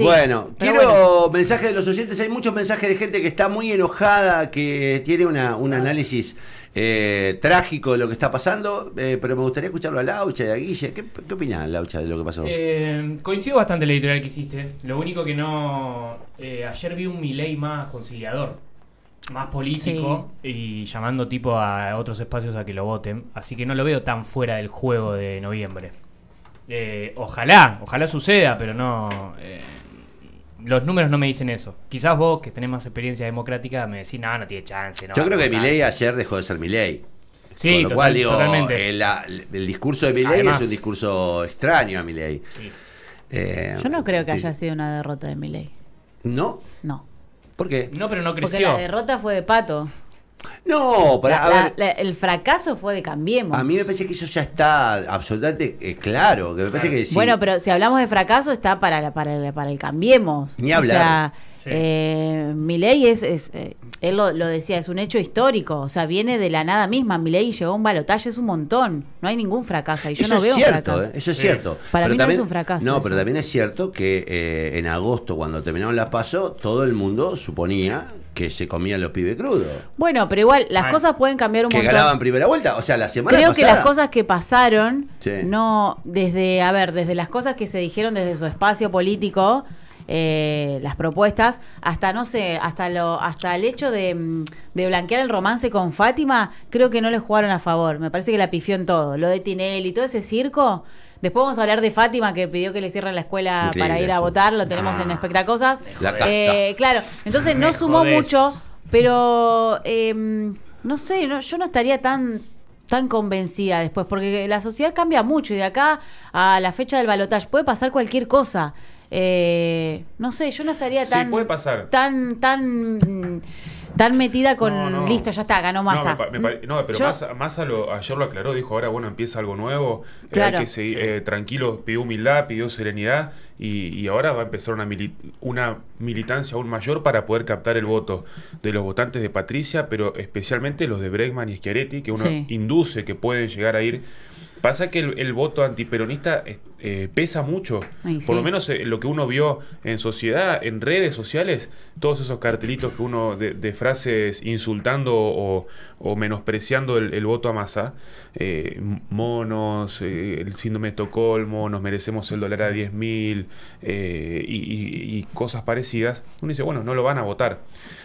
bueno, quiero mensajes de los oyentes. Hay muchos mensajes de gente que está muy enojada, que tiene un análisis eh, trágico de lo que está pasando, eh, pero me gustaría escucharlo a Laucha y a Guille. ¿Qué, qué opinas, Laucha, de lo que pasó? Eh, coincido bastante la editorial que hiciste. Lo único que no. ayer vi un Milei más conciliador, más político y llamando tipo a otros espacios a que lo voten. Así que no lo veo tan fuera del juego de noviembre. Eh, ojalá, ojalá suceda, pero no. Eh, los números no me dicen eso. Quizás vos, que tenés más experiencia democrática, me decís, no, no tiene chance. Yo creo que Milei ayer dejó de ser Milei. Sí, Con lo digo, eh, El, discurso de Miley es un discurso extraño a Miley Yo no creo que haya sido una derrota de Milei. ¿No? No. ¿Por qué? No, pero no creció. Porque la derrota fue de Pato. No, para. el fracaso fue de Cambiemos. A mí me parece que eso ya está absolutamente eh, claro. Bueno, pero si hablamos de fracaso, está para, para, para el Cambiemos. Ni hablar. O sea, eh, es. es eh, él lo, decía, es un hecho histórico. O sea, viene de la nada misma. Milei llegó a un balotaje, es un montón. No hay ningún fracaso. Y yo eso no veo cierto, fracaso. Eso es cierto. Para pero mí también, no es un fracaso. No, pero también es cierto que en agosto, cuando terminaron la PASO, todo el mundo suponía que se comían los pibes crudos. Bueno, pero igual las cosas pueden cambiar un que montón. Que ganaban primera vuelta, o sea, la semana Creo que las cosas que pasaron, no desde, a ver, desde las cosas que se dijeron desde su espacio político, eh, las propuestas, hasta no sé, hasta lo, hasta el hecho de, mm, de, blanquear el romance con Fátima, creo que no le jugaron a favor. Me parece que la pifió en todo, lo de Tinelli, todo ese circo. Después vamos a hablar de Fátima, que pidió que le cierren la escuela para ir a votar. Lo tenemos ah. en Espectacosas. Eh, claro, entonces no sumó mucho, pero em, no sé, yo no estaría tan tan convencida después, porque la sociedad cambia mucho y de acá a la fecha del balotaje puede pasar cualquier cosa. Eh, no sé, yo no estaría tan. Sí, puede pasar. Tan, tan. Están metida con listo, ya está, ganó Massa. No, pero Massa, ayer lo aclaró, dijo, ahora bueno, empieza algo nuevo, eh, que seguir eh, tranquilo, pidió humildad, pidió serenidad y, ahora va a empezar una, una militancia aún mayor para poder captar el voto de los votantes de Patricia, pero especialmente los de Bregman y Schiaretti, que uno induce que pueden llegar a ir Pasa que el, voto antiperonista eh, eh, pesa mucho. Por lo menos eh, lo que uno vio en sociedad, en redes sociales, todos esos cartelitos que uno de frases insultando o, o menospreciando el, voto a masa, eh, monos, eh, el síndrome de Estocolmo, nos merecemos el dólar a 10.000... mil eh, y, cosas parecidas, uno dice, bueno, no lo van a votar.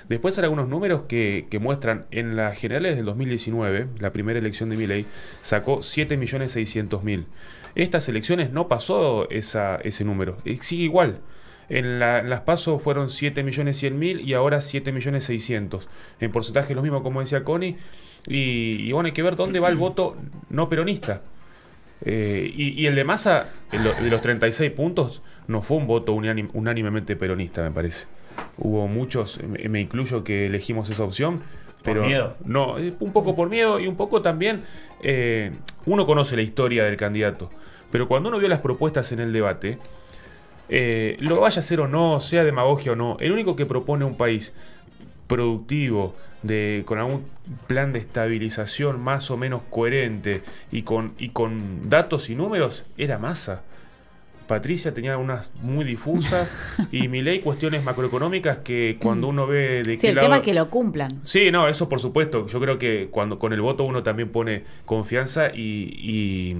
Después hay algunos números que, muestran en las generales del 2019, la primera elección de Milley, sacó 7.600.000. Estas elecciones no pasó ese número, sigue igual. En, la, las PASO fueron 7.100.000 y ahora 7.600.000. En porcentaje lo mismo, como decía Connie. Y, bueno, hay que ver dónde va el voto no peronista. Eh, y, el de Massa, de los 36 puntos, no fue un voto unánimemente peronista, me parece. Hubo muchos, eh, me, incluyo, que elegimos esa opción. Pero por miedo. No, eh, un poco por miedo y un poco también uno conoce la historia del candidato. Pero cuando uno vio las propuestas en el debate, eh, lo vaya a hacer o no, sea demagogia o no, el único que propone un país productivo, de, con algún plan de estabilización más o menos coherente y con, y con datos y números, era masa. Patricia tenía unas muy difusas y mi ley, cuestiones macroeconómicas que cuando uno ve de sí, el tema es que lo cumplan. Sí, no, eso por supuesto. Yo creo que cuando con el voto uno también pone confianza y,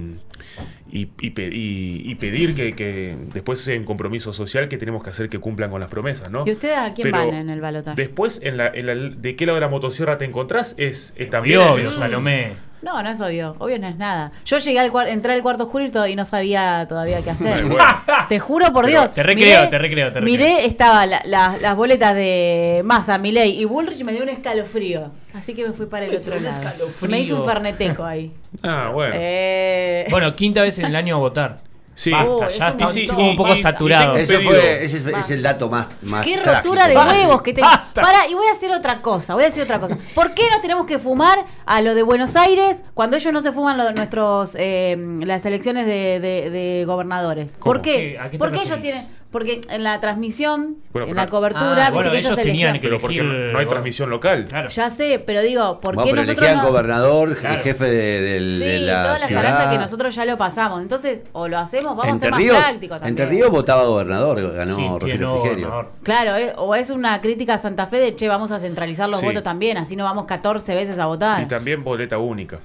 y, pedir que, después en compromiso social que tenemos que hacer que cumplan con las promesas, ¿no? ¿Y ustedes a quién van en el balotaje? Después, en la, en la, de qué lado de la motosierra te encontrás es, también... obvio, Salomé. No, no es obvio. Obvio no es nada. Yo llegué al cuarto, entré al cuarto oscuro y, no sabía todavía qué hacer. Te juro por Dios. Te recreo, te recreo, te recreo. Miré, estaba las boletas de Massa, Miley y Bullrich me dio un escalofrío. Así que me fui para el otro lado. Me hizo un ferneteco ahí. Ah, bueno. Eh. Bueno, quinta vez en el año a votar. Sí, oh, ya un poco saturado. ese, es, el dato más. Qué rotura de huevos que tengo. Para, y voy a hacer otra cosa. Voy a decir otra cosa. ¿Por qué nos tenemos que fumar a lo de Buenos Aires cuando ellos no se fuman lo, nuestros eh, las elecciones de, gobernadores? ¿Por ¿Qué? ¿Por qué ellos tienen.? Porque en la transmisión, en la ah, cobertura, ah, bueno, ellos, tenían que Pero porque no, hay transmisión local. Ya sé, pero digo, ¿por bueno, qué pero nosotros elegían gobernador, claro. jefe de, de, sí, todas las toda la que nosotros ya lo pasamos. Entonces, o lo hacemos, vamos a ser más prácticos también. Entre Ríos votaba gobernador, ganó sí, Rogelio Claro, eh, o es una crítica a Santa Fe de, che, vamos a centralizar los votos también, así no vamos 14 veces a votar. Y también boleta única.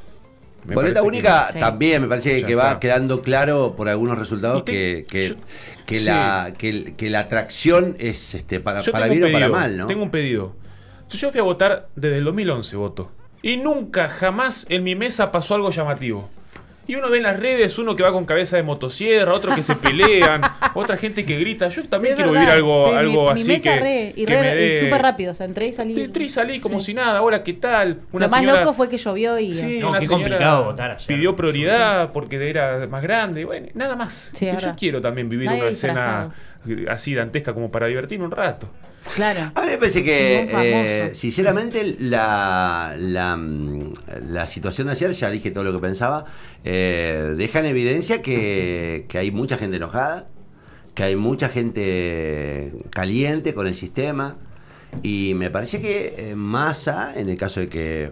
Me única también me parece que, va quedando claro por algunos resultados que, la, que, la atracción es este, para, bien o para mal. ¿no? Tengo un pedido. yo fui a votar desde el 2011, voto. Y nunca, jamás en mi mesa pasó algo llamativo. Y uno ve en las redes uno que va con cabeza de motosierra, otro que se pelean, otra gente que grita. Yo también quiero vivir algo, algo así. Mi que, y, rápido, entré y salí. Entré y salí como si nada, hola, ¿qué tal? Una Lo más loco fue que llovió y... Eh, una Pidió prioridad porque era más grande, y bueno, nada más. Yo quiero también vivir una escena así dantesca como para divertirme un rato. Claro. A mí me parece que, eh, sinceramente, mm, la, situación de ayer, ya dije todo lo que pensaba, eh, deja en evidencia que, hay mucha gente enojada, que hay mucha gente caliente con el sistema. Y me parece que eh, Massa, en el caso de que,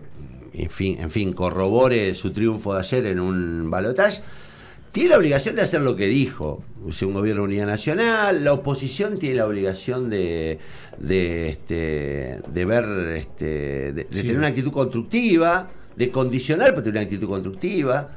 en fin, en fin corrobore su triunfo de ayer en un balotaje, tiene la obligación de hacer lo que dijo. un gobierno de unidad nacional, la oposición tiene la obligación de, de, este, ver, este, de, tener una actitud constructiva, de condicionar, para tener una actitud constructiva.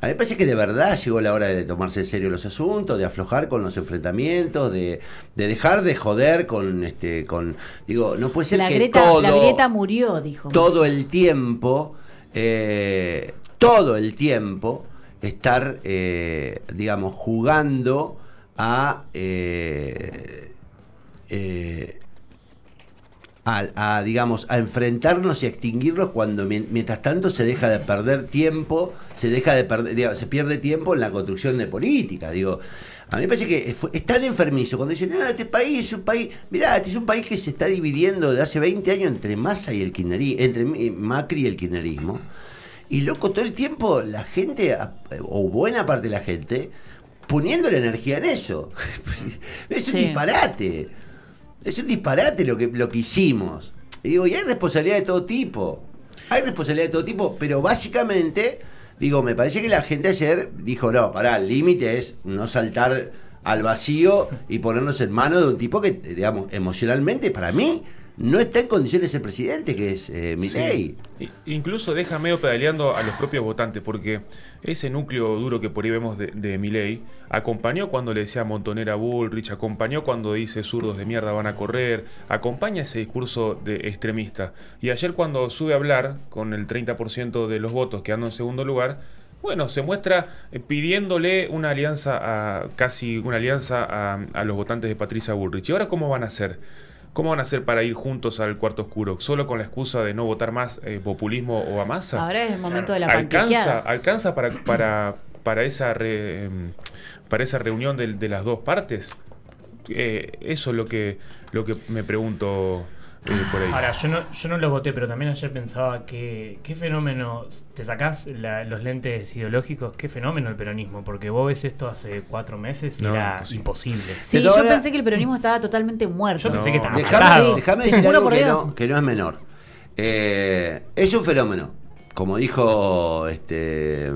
A mí me parece que de verdad llegó la hora de tomarse en serio los asuntos, de aflojar con los enfrentamientos, de, dejar de joder con este, con. Digo, no puede ser la que todo. La murió, dijo. Todo el tiempo. Eh, todo el tiempo estar, eh, digamos, jugando a, eh, eh a, digamos, a enfrentarnos y a extinguirlos cuando mientras tanto se deja de perder tiempo, se deja de perder, se pierde tiempo en la construcción de política, digo. A mí me parece que es tan enfermizo cuando dicen, ah, este país es un país, mirá, este es un país que se está dividiendo de hace 20 años entre Massa y el kirchnerismo, entre Macri y el kirchnerismo. Y loco, todo el tiempo la gente, o buena parte de la gente, poniendo la energía en eso. es un disparate. Es un disparate lo que, lo que hicimos. Y digo, y hay responsabilidad de todo tipo. Hay responsabilidad de todo tipo, pero básicamente, digo, me parece que la gente ayer dijo, no, pará, el límite es no saltar al vacío y ponernos en manos de un tipo que, digamos, emocionalmente, para mí, no está en condiciones el presidente, que es eh, Incluso deja medio pedaleando a los propios votantes, porque ese núcleo duro que por ahí vemos de, de acompañó cuando le decía Montonera Bullrich, acompañó cuando dice zurdos de mierda van a correr, acompaña ese discurso de extremista. Y ayer cuando sube a hablar con el 30% de los votos quedando en segundo lugar, bueno, se muestra eh, pidiéndole una alianza a casi una alianza a, a los votantes de Patricia Bullrich. ¿Y ahora cómo van a hacer? ¿Cómo van a hacer para ir juntos al cuarto oscuro? ¿Solo con la excusa de no votar más eh, populismo o a masa? Ahora es el momento de la ¿Alcanza, ¿Alcanza para, para, para, esa, em, para esa reunión de, las dos partes? Eh, eso es lo que, lo que me pregunto. Ahora, yo no, yo no lo voté, pero también ayer pensaba que qué fenómeno, te sacás los lentes ideológicos, qué fenómeno el peronismo, porque vos ves esto hace cuatro meses y era imposible. Sí, yo pensé que el peronismo estaba totalmente muerto. Yo pensé que estaba Dejame, decir algo que no, es menor. Eh, es un fenómeno. Como dijo este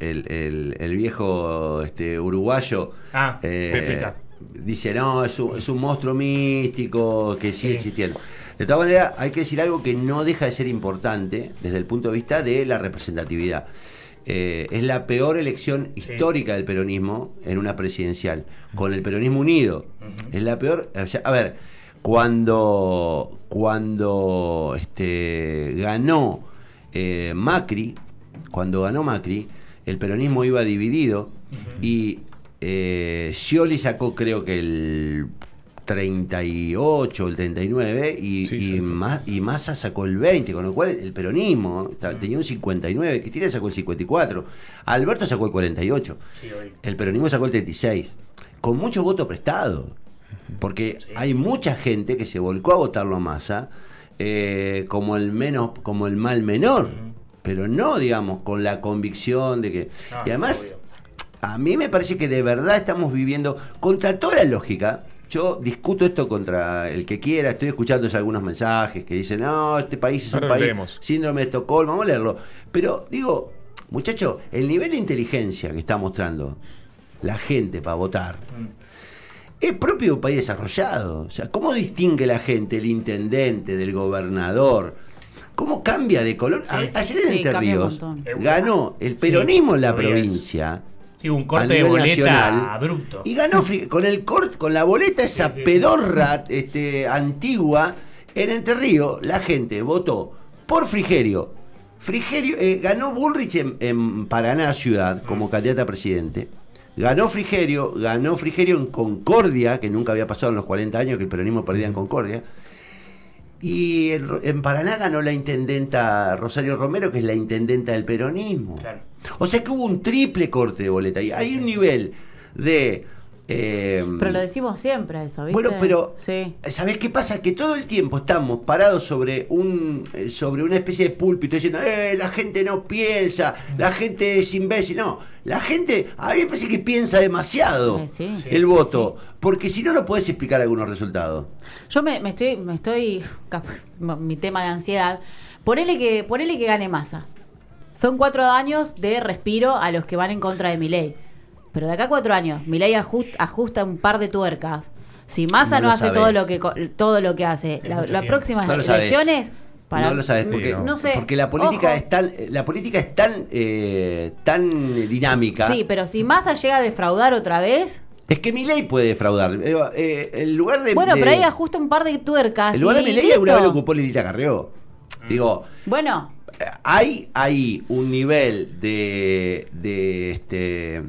el, viejo este, uruguayo, ah, eh, dice, no, es un, es un monstruo místico que sigue sí. existiendo. De todas maneras, hay que decir algo que no deja de ser importante desde el punto de vista de la representatividad. Eh, es la peor elección histórica del peronismo en una presidencial, con el peronismo unido. Es la peor. a ver, cuando, cuando este, ganó eh, Macri, cuando ganó Macri, el peronismo iba dividido y eh, Scioli sacó creo que el 38, el 39, y, y, Massa sacó el 20, con lo cual el peronismo mm. tenía un 59, Cristina sacó el 54, Alberto sacó el 48, el peronismo sacó el 36, con mucho voto prestado, porque hay mucha gente que se volcó a votarlo a Massa eh, como, el menos, como el mal menor, pero no, digamos, con la convicción de que... y además, a mí me parece que de verdad estamos viviendo, contra toda la lógica, yo discuto esto contra el que quiera. Estoy escuchando algunos mensajes que dicen, no, este país es un país síndrome de Estocolmo, vamos a leerlo. Pero digo, muchachos, el nivel de inteligencia que está mostrando la gente para votar mm. es propio de un país desarrollado. O sea, ¿cómo distingue la gente el intendente del gobernador? ¿Cómo cambia de color? Ayer en Ríos ganó el peronismo en la provincia. Sí, un corte de boleta abrupto. Y ganó con el corte, con la boleta esa pedorra este, antigua. En Entre Ríos, la gente votó por Frigerio. Frigerio eh, ganó Bullrich en, en, Paraná Ciudad como mm. candidata a presidente. Ganó Frigerio, ganó Frigerio en Concordia, que nunca había pasado en los 40 años que el peronismo perdía en mm. Concordia. Y en, Paraná ganó la intendenta Rosario Romero, que es la intendenta del peronismo. O sea que hubo un triple corte de boleta. Y hay un nivel de eh, pero lo decimos siempre eso, ¿viste? Bueno, pero ¿sabes qué pasa? Que todo el tiempo estamos parados sobre un eh, sobre una especie de púlpito diciendo, eh, la gente no piensa, la gente es imbécil. No, la gente, a mí me parece que piensa demasiado eh, el voto, porque si no, no puedes explicar algunos resultados. Yo me, estoy, me estoy, mi tema de ansiedad, ponele que, ponele que gane masa. Son cuatro años de respiro a los que van en contra de mi ley pero de acá a cuatro años, Milei ajusta un par de tuercas. Si Massa no, hace todo lo que todo lo que hace, las próximas elecciones para no lo sabes porque sé, porque la política es tan la política es tan eh, tan dinámica. Sí, pero si Massa llega a defraudar otra vez, es que mi puede defraudar. Eh, eh, en lugar de. Bueno, pero ahí ajusta un par de tuercas. En lugar de mi ley, alguna vez lo ocupó Lilita Carrió. Digo. Bueno. Hay, hay un nivel de, de este,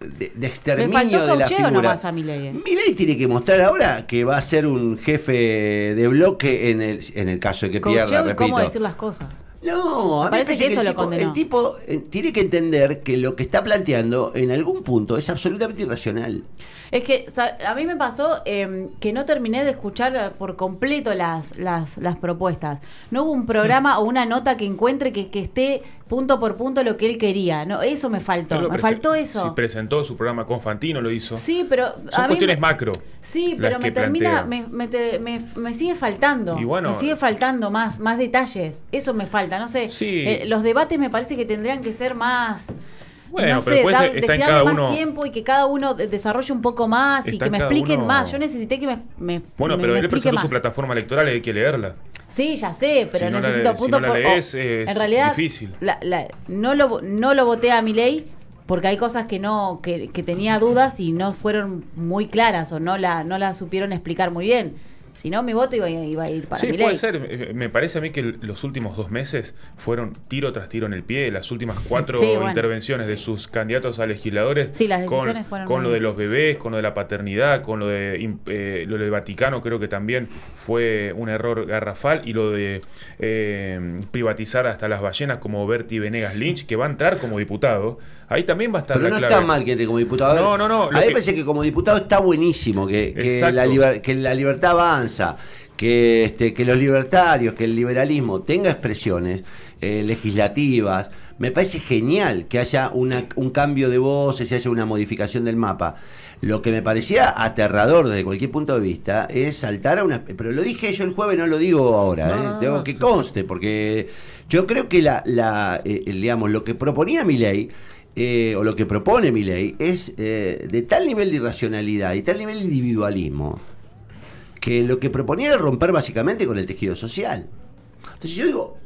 de, exterminio de la figura. Nomás a eh. tiene que mostrar ahora que va a ser un jefe de bloque en el, caso de que pierda, repito. cómo decir las cosas. No, a mí parece, que, eso el lo tipo, condenó. El tipo eh, tiene que entender que lo que está planteando en algún punto es absolutamente irracional. Es que a mí me pasó em, que no terminé de escuchar por completo las, las, propuestas. No hubo un programa o una nota que encuentre que, que, esté punto por punto lo que él quería. No, eso me faltó. Me faltó eso. Sí, presentó su programa con Fantino, lo hizo. Sí, pero. Son cuestiones macro. Sí, pero me termina. Me, me, sigue faltando. bueno, me sigue faltando más, más detalles. Eso me falta no sé. Eh, los debates me parece que tendrían que ser más... Bueno, pero sé, dar, más uno, tiempo y que cada uno desarrolle un poco más y que me expliquen más. Yo necesité que me, Bueno, pero él presentó su plataforma electoral y hay que leerla. Sí, ya sé, pero necesito puntos es en realidad, difícil. no, lo, no lo voté a mi ley porque hay cosas que no que, que tenía dudas y no fueron muy claras o no la no la supieron explicar muy bien. Si no, mi voto iba, a ir para Sí, puede ser. Eh, me parece a mí que los últimos dos meses fueron tiro tras tiro en el pie. Las últimas cuatro intervenciones de sus candidatos a legisladores. con, lo de los bebés, con lo de la paternidad, con lo de eh, lo del Vaticano, creo que también fue un error garrafal. Y lo de eh, privatizar hasta las ballenas como Berti Venegas Lynch, que va a entrar como diputado. Ahí también va a estar Pero no está mal que esté como diputado. no, no, no. A mí me parece que como diputado está buenísimo, que, la, libertad avanza, que, este, que los libertarios, que el liberalismo tenga expresiones eh, legislativas. Me parece genial que haya un cambio de voces, haya una modificación del mapa. Lo que me parecía aterrador desde cualquier punto de vista es saltar a una... Pero lo dije yo el jueves, no lo digo ahora, eh, tengo que conste, porque yo creo que la, eh, lo que proponía mi ley eh, o lo que propone mi ley, es eh, de tal nivel de irracionalidad y tal nivel de individualismo que lo que proponía era romper básicamente con el tejido social. Entonces yo digo,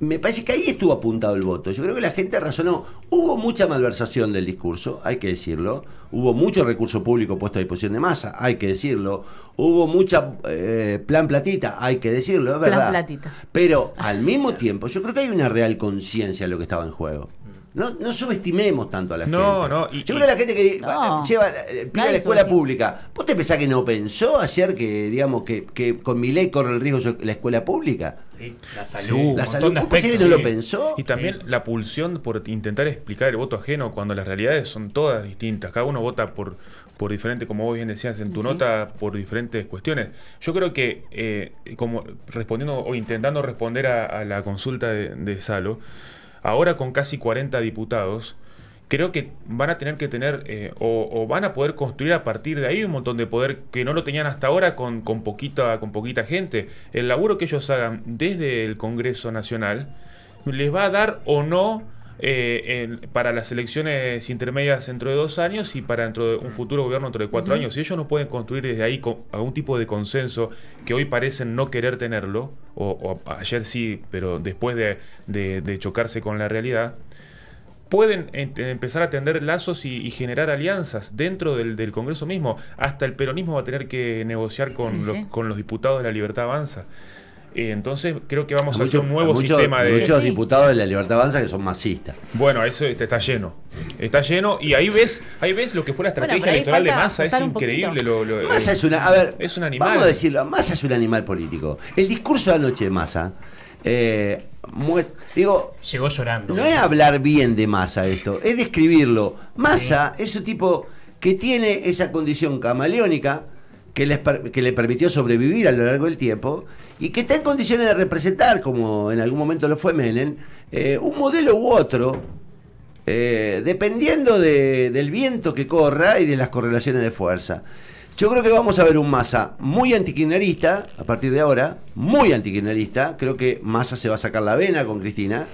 me parece que ahí estuvo apuntado el voto. Yo creo que la gente razonó. Hubo mucha malversación del discurso, hay que decirlo. Hubo mucho recurso público puesto a disposición de masa, hay que decirlo. Hubo mucha eh, plan platita, hay que decirlo, es verdad. Pero al mismo tiempo, yo creo que hay una real conciencia de lo que estaba en juego. No, subestimemos tanto a la gente. Yo creo que la gente que eh, lleva, eh, pide a la escuela pública. ¿Vos te pensás que no pensó ayer que, digamos, que, con mi ley corre el riesgo la escuela pública? Sí, la salud. la salud. no lo pensó? Y también la pulsión por intentar explicar el voto ajeno cuando las realidades son todas distintas. Cada uno vota por, por diferente, como vos bien decías en tu nota, por diferentes cuestiones. Yo creo que, eh, como respondiendo o intentando responder a, la consulta de Salo, ahora con casi 40 diputados, creo que van a tener que tener eh, o, van a poder construir a partir de ahí un montón de poder que no lo tenían hasta ahora con, con, poquita, con poquita gente. El laburo que ellos hagan desde el Congreso Nacional les va a dar o no eh, en, para las elecciones intermedias dentro de dos años y para dentro de un futuro gobierno dentro de cuatro años. Si ellos no pueden construir desde ahí algún tipo de consenso que hoy parecen no querer tenerlo, o, ayer sí, pero después de, chocarse con la realidad, pueden empezar a tender lazos y, generar alianzas dentro del, Congreso mismo. Hasta el peronismo va a tener que negociar con los diputados de la Libertad Avanza. Eh, entonces creo que vamos a, hacer un nuevo sistema de. Muchos diputados de la Libertad Avanza que son masistas. Bueno, eso este, está lleno. Está lleno. Y ahí ves, ahí ves lo que fue la estrategia electoral de Massa. Es increíble lo, Massa es una. A ver, un animal. Vamos a decirlo, Massa es un animal político. El discurso de anoche de Massa. Eh, digo, Llegó llorando. No es hablar bien de Massa esto, es describirlo. Massa es un tipo que tiene esa condición camaleónica que, le permitió sobrevivir a lo largo del tiempo y que está en condiciones de representar, como en algún momento lo fue Menem, eh, un modelo u otro, eh, dependiendo del viento que corra y de las correlaciones de fuerza. Yo creo que vamos a ver un Massa muy antiquinerista a partir de ahora, muy antiquinerista. Creo que Massa se va a sacar la vena con Cristina,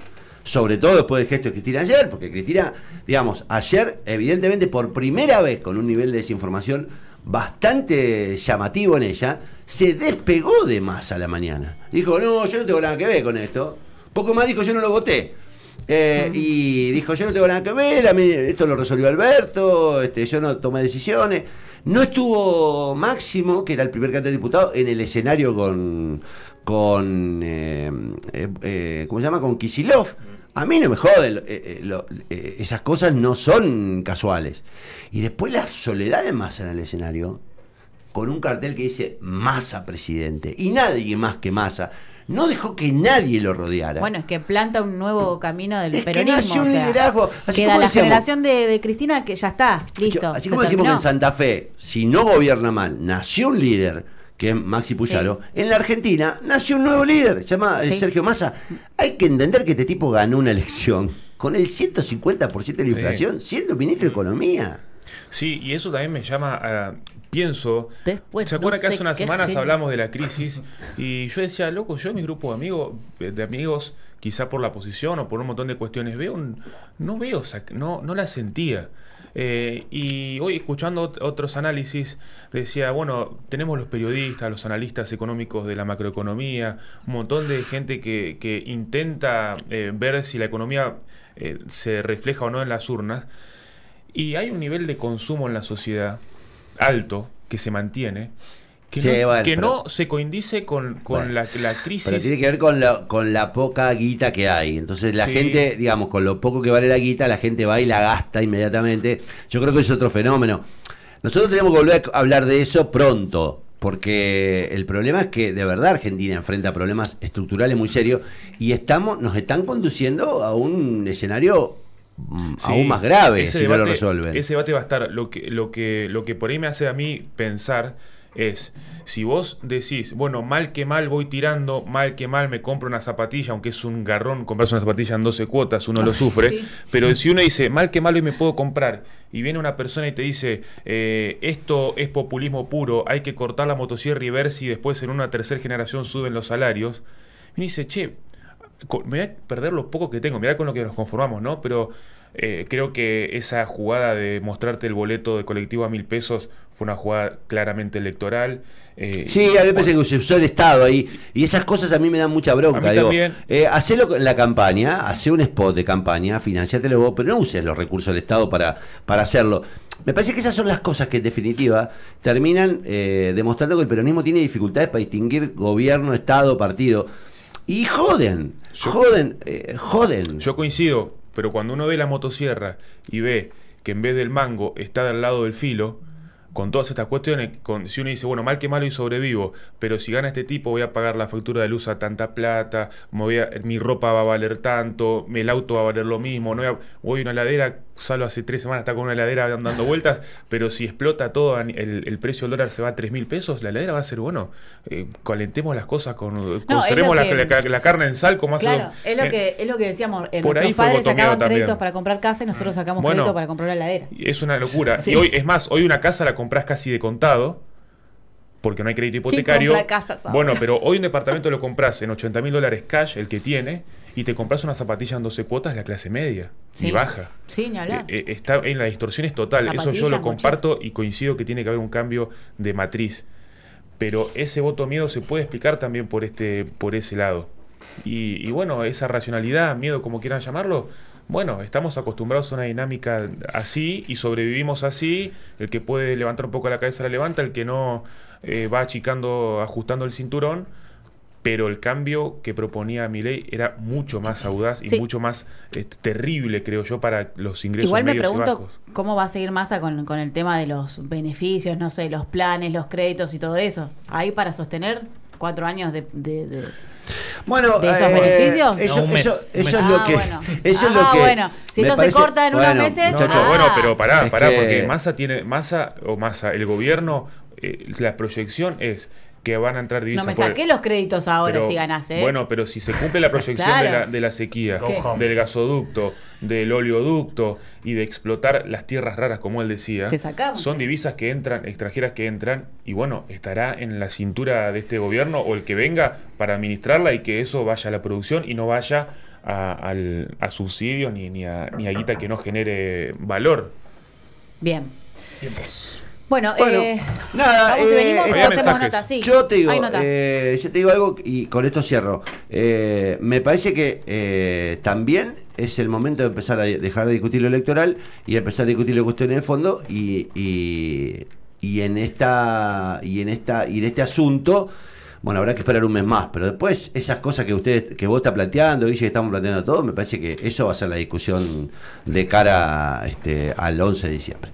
sobre todo después del gesto de Cristina ayer, porque Cristina, digamos, ayer, evidentemente, por primera vez con un nivel de desinformación bastante llamativo en ella, se despegó de más a la mañana. Dijo, no, yo no tengo nada que ver con esto. Poco más dijo, yo no lo voté. Eh, y dijo, yo no tengo nada que ver, esto lo resolvió Alberto, este, yo no tomé decisiones. No estuvo Máximo, que era el primer candidato diputado, en el escenario con, con eh, eh, eh ¿cómo se llama? Con Kisilov. A mí no me jode, lo, eh, eh, eh, esas cosas no son casuales. Y después la soledad de Massa en el escenario, con un cartel que dice Massa presidente, y nadie más que Massa. No dejó que nadie lo rodeara. Bueno, es que planta un nuevo camino del es Que nació un liderazgo. Así la generación de, Cristina que ya está, listo. así como decimos que en Santa Fe, si no gobierna mal, nació un líder que Maxi Puyaro, en la Argentina nació un nuevo líder, se llama eh, Sergio Massa. Hay que entender que este tipo ganó una elección con el 150% de la inflación, siendo ministro de Economía. Sí, y eso también me llama Pienso, ¿se acuerda que hace unas semanas hablamos de la crisis? Y yo decía, loco, yo en mi grupo de amigos, eh, de amigos, quizá por la posición o por un montón de cuestiones, veo un, no veo, no, no la sentía. Eh, y hoy escuchando otros análisis, decía, bueno, tenemos los periodistas, los analistas económicos de la macroeconomía, un montón de gente que, intenta eh, ver si la economía eh, se refleja o no en las urnas. Y hay un nivel de consumo en la sociedad alto que se mantiene que, no, se coincide con, la, crisis. Pero tiene que ver con la, con la poca guita que hay. Entonces la gente, digamos, con lo poco que vale la guita, la gente va y la gasta inmediatamente. Yo creo que es otro fenómeno. Nosotros tenemos que volver a hablar de eso pronto. Porque el problema es que de verdad Argentina enfrenta problemas estructurales muy serios y estamos, nos están conduciendo a un escenario mm, aún más grave si no lo resuelven. Ese debate va a estar. Lo que, lo, que, lo que por ahí me hace a mí pensar es, si vos decís, bueno, mal que mal voy tirando, mal que mal me compro una zapatilla, aunque es un garrón comprarse una zapatilla en 12 cuotas, uno lo ah, sufre, pero si uno dice, mal que mal hoy me puedo comprar, y viene una persona y te dice, eh, esto es populismo puro, hay que cortar la motosierra y ver si después en una tercera generación suben los salarios, me uno dice, che, me voy a perder lo poco que tengo, mirá con lo que nos conformamos, ¿no? Pero eh, creo que esa jugada de mostrarte el boleto de colectivo a mil pesos fue una jugada claramente electoral. Eh, sí, a mí parece que se usó el Estado ahí. Y esas cosas a mí me dan mucha bronca. Digo, eh, hacelo en la campaña, hace un spot de campaña, financiatelo vos, pero no uses los recursos del Estado para, para hacerlo. Me parece que esas son las cosas que en definitiva terminan eh, demostrando que el peronismo tiene dificultades para distinguir gobierno, Estado, partido. Y joden, joden, eh, joden. Yo coincido, pero cuando uno ve la motosierra y ve que en vez del mango está del lado del filo, con todas estas cuestiones, con, si uno dice, bueno, mal que malo y sobrevivo, pero si gana este tipo voy a pagar la factura de luz a tanta plata, mi ropa va a valer tanto, el auto va a valer lo mismo, no voy a, voy a una ladera Salvo hace tres semanas está con una heladera dando vueltas, pero si explota todo, el, precio del dólar se va a 3 mil pesos, la heladera va a ser, bueno, eh, calentemos las cosas, con, la, carne en sal como hace... Claro, es, lo que, es lo que decíamos, eh, nuestros padres sacaban créditos para comprar casa y nosotros mm. sacamos créditos para comprar la heladera. Es una locura. hoy, es más, hoy una casa la compras casi de contado, porque no hay crédito hipotecario. bueno, pero hoy un departamento lo compras en 80 mil dólares cash, el que tiene, y te compras una zapatilla en 12 cuotas, la clase media y baja. Sí, ni eh, eh, está, en la distorsión es total. Eso yo lo comparto y coincido que tiene que haber un cambio de matriz. Pero ese voto miedo se puede explicar también por, este, por ese lado. Y, y bueno, esa racionalidad, miedo, como quieran llamarlo, bueno, estamos acostumbrados a una dinámica así y sobrevivimos así. El que puede levantar un poco la cabeza la levanta, el que no eh, va achicando, ajustando el cinturón, pero el cambio que proponía Milei era mucho más audaz y mucho más eh, terrible, creo yo, para los ingresos Igual me pregunto cómo va a seguir Massa con, el tema de los beneficios, no sé, los planes, los créditos y todo eso. Ahí para sostener cuatro años de, bueno, esos beneficios? Eso, es lo ah, que. bueno. Si esto se corta en unos meses. Bueno, ah. pero pará, pará, porque Massa tiene. Massa, o Massa, el gobierno eh, la proyección es que van a entrar divisas. No me saqué los créditos ahora si ganas, ¿eh? Bueno, pero si se cumple la proyección de, la, sequía, del gasoducto, del oleoducto y de explotar las tierras raras, como él decía, son divisas que entran, extranjeras que entran, y bueno, estará en la cintura de este gobierno o el que venga para administrarla y que eso vaya a la producción y no vaya a, al, ni, a, ni a guita que no genere valor. Bien. Pues. Bueno, Yo te digo, eh, yo te digo algo y con esto cierro. Eh, me parece que eh, también es el momento de empezar a dejar de discutir lo electoral y empezar a discutir lo que usted en el fondo y, y, en esta y en esta y de este asunto bueno, habrá que esperar un mes más, pero después esas cosas que ustedes, que vos estás planteando, y que estamos planteando todo me parece que eso va a ser la discusión de cara este, al 11 de diciembre.